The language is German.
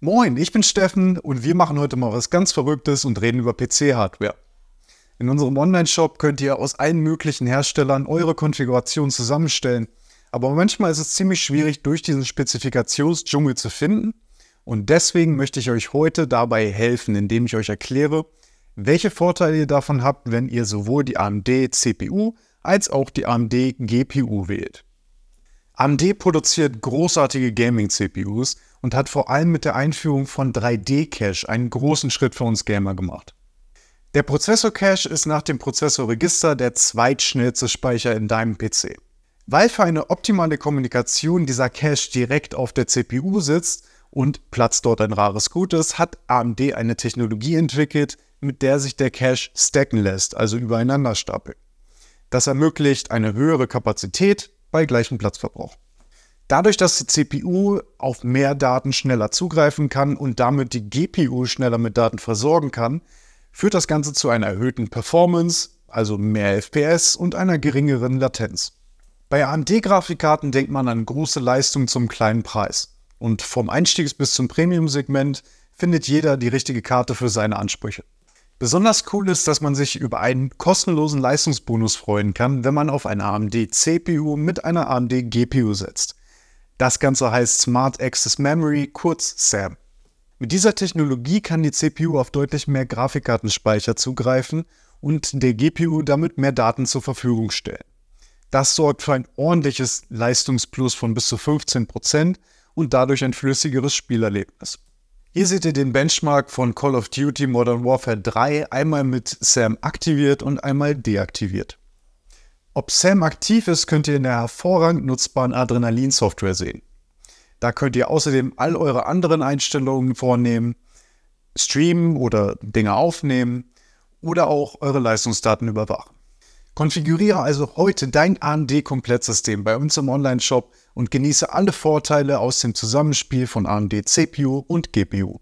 Moin, ich bin Steffen und wir machen heute mal was ganz Verrücktes und reden über PC-Hardware. In unserem Online-Shop könnt ihr aus allen möglichen Herstellern eure Konfiguration zusammenstellen, aber manchmal ist es ziemlich schwierig, durch diesen Spezifikationsdschungel zu finden und deswegen möchte ich euch heute dabei helfen, indem ich euch erkläre, welche Vorteile ihr davon habt, wenn ihr sowohl die AMD CPU als auch die AMD GPU wählt. AMD produziert großartige Gaming-CPUs und hat vor allem mit der Einführung von 3D-Cache einen großen Schritt für uns Gamer gemacht. Der Prozessor-Cache ist nach dem Prozessorregister der zweitschnellste Speicher in deinem PC. Weil für eine optimale Kommunikation dieser Cache direkt auf der CPU sitzt und Platz dort ein rares Gut ist, hat AMD eine Technologie entwickelt, mit der sich der Cache stacken lässt, also übereinander stapeln. Das ermöglicht eine höhere Kapazität, bei gleichem Platzverbrauch. Dadurch, dass die CPU auf mehr Daten schneller zugreifen kann und damit die GPU schneller mit Daten versorgen kann, führt das Ganze zu einer erhöhten Performance, also mehr FPS und einer geringeren Latenz. Bei AMD-Grafikkarten denkt man an große Leistung zum kleinen Preis. Und vom Einstiegs- bis zum Premium-Segment findet jeder die richtige Karte für seine Ansprüche. Besonders cool ist, dass man sich über einen kostenlosen Leistungsbonus freuen kann, wenn man auf eine AMD CPU mit einer AMD GPU setzt. Das Ganze heißt Smart Access Memory, kurz SAM. Mit dieser Technologie kann die CPU auf deutlich mehr Grafikkartenspeicher zugreifen und der GPU damit mehr Daten zur Verfügung stellen. Das sorgt für ein ordentliches Leistungsplus von bis zu 15% und dadurch ein flüssigeres Spielerlebnis. Hier seht ihr den Benchmark von Call of Duty Modern Warfare 3 einmal mit Sam aktiviert und einmal deaktiviert. Ob Sam aktiv ist, könnt ihr in der hervorragend nutzbaren Adrenalin-Software sehen. Da könnt ihr außerdem all eure anderen Einstellungen vornehmen, streamen oder Dinge aufnehmen oder auch eure Leistungsdaten überwachen. Konfiguriere also heute dein AMD-Komplettsystem bei uns im Online-Shop und genieße alle Vorteile aus dem Zusammenspiel von AMD CPU und GPU.